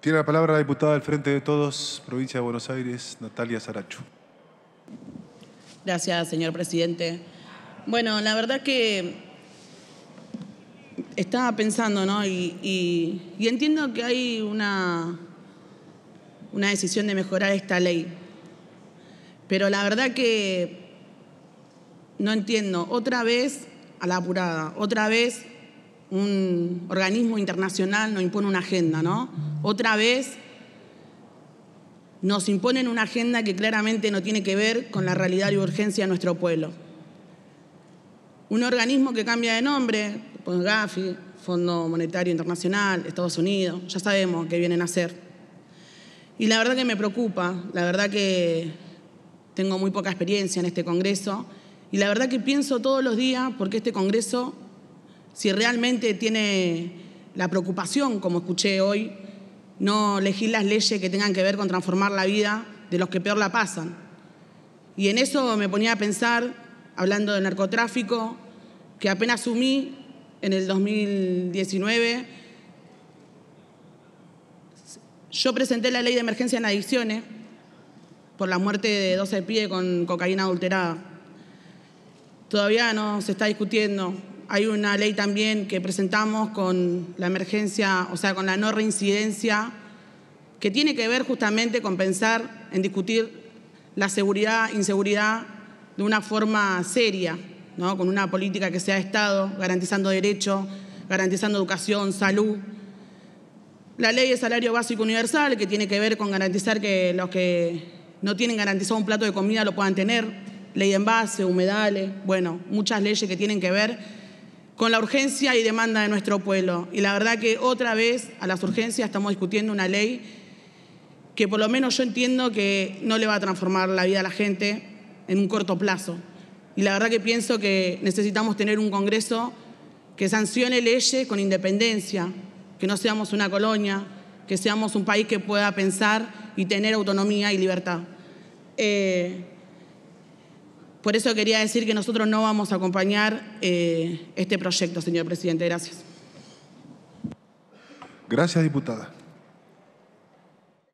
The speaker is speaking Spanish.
Tiene la palabra la diputada del Frente de Todos, provincia de Buenos Aires, Natalia Saracho. Gracias, señor presidente. Bueno, la verdad que estaba pensando, ¿no? Y, entiendo que hay una, una decisión de mejorar esta ley. Pero la verdad que no entiendo. Otra vez a la apurada, otra vez un organismo internacional nos impone una agenda, ¿no? Otra vez nos imponen una agenda que claramente no tiene que ver con la realidad y urgencia de nuestro pueblo. Un organismo que cambia de nombre, pues Gafi, Fondo Monetario Internacional, Estados Unidos, ya sabemos qué vienen a hacer. Y la verdad que me preocupa, la verdad que tengo muy poca experiencia en este Congreso y la verdad que pienso todos los días porque este Congreso, si realmente tiene la preocupación, como escuché hoy, no las leyes que tengan que ver con transformar la vida de los que peor la pasan. Y en eso me ponía a pensar, hablando de narcotráfico, que apenas sumí en el 2019, yo presenté la ley de emergencia en adicciones por la muerte de 12 pies con cocaína adulterada. Todavía no se está discutiendo hay una ley también que presentamos con la emergencia, o sea, con la no reincidencia, que tiene que ver justamente con pensar en discutir la seguridad, inseguridad de una forma seria, con una política que sea de Estado, garantizando derechos, garantizando educación, salud. La ley de salario básico universal, que tiene que ver con garantizar que los que no tienen garantizado un plato de comida lo puedan tener, ley de envase, humedales, bueno, muchas leyes que tienen que ver con la urgencia y demanda de nuestro pueblo. Y la verdad que otra vez a las urgencias estamos discutiendo una ley que por lo menos yo entiendo que no le va a transformar la vida a la gente en un corto plazo. Y la verdad que pienso que necesitamos tener un Congreso que sancione leyes con independencia, que no seamos una colonia, que seamos un país que pueda pensar y tener autonomía y libertad. Eh, por eso quería decir que nosotros no vamos a acompañar eh, este proyecto, señor presidente. Gracias. Gracias, diputada.